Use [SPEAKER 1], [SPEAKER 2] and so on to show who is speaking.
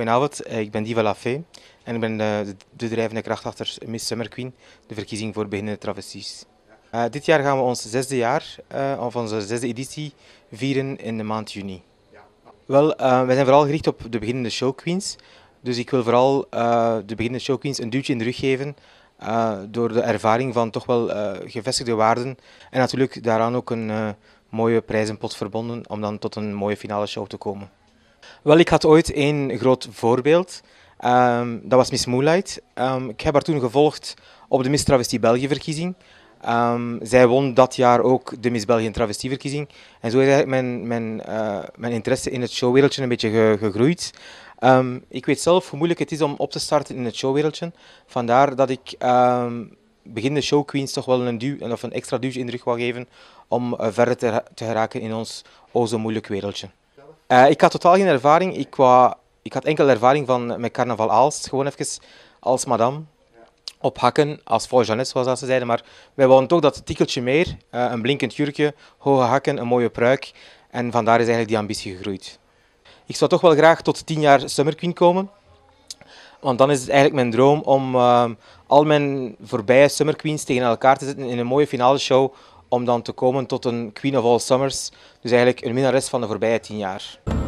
[SPEAKER 1] Goedenavond, eh, ik ben Diva Lafay en ik ben eh, de, drijvende kracht achter Miss Summer Queen, de verkiezing voor beginnende travesties. Eh, dit jaar gaan we ons zesde jaar, of onze zesde editie, vieren in de maand juni. Wel, uh, wij zijn vooral gericht op de beginnende showqueens. Dus ik wil vooral de beginnende showqueens een duwtje in de rug geven door de ervaring van toch wel gevestigde waarden. En natuurlijk daaraan ook een mooie prijzenpot verbonden om dan tot een mooie finale show te komen. Wel, ik had ooit één groot voorbeeld. Ehm, dat was Miss Moonlight. Ehm, ik heb haar toen gevolgd op de Miss Travestie België verkiezing. Ehm, zij won dat jaar ook de Miss België Travestie verkiezing. En zo is mijn, mijn, eh, mijn interesse in het showwereldje een beetje gegroeid. ik weet zelf hoe moeilijk het is om op te starten in het showwereldje. Vandaar dat ik begin de showqueens toch wel een, duw, of een extra duwtje in de rug wil geven om eh, verder te, te geraken in ons o oh zo moeilijk wereldje. Eh, ik had totaal geen ervaring. Ik, ik had enkel ervaring van met carnaval Aalst. Gewoon even als madame. Op hakken, als Jeannette, zoals ze zeiden. Maar wij wilden toch dat tikkeltje meer. Eh, een blinkend jurkje, hoge hakken, een mooie pruik. En vandaar is eigenlijk die ambitie gegroeid. Ik zou toch wel graag tot tien jaar Summer Queen komen. Want dan is het eigenlijk mijn droom om ehm, al mijn voorbije Summer Queens tegen elkaar te zetten in een mooie finale show om dan te komen tot een Queen of All Summers. Dus eigenlijk een minnares van de voorbije tien jaar.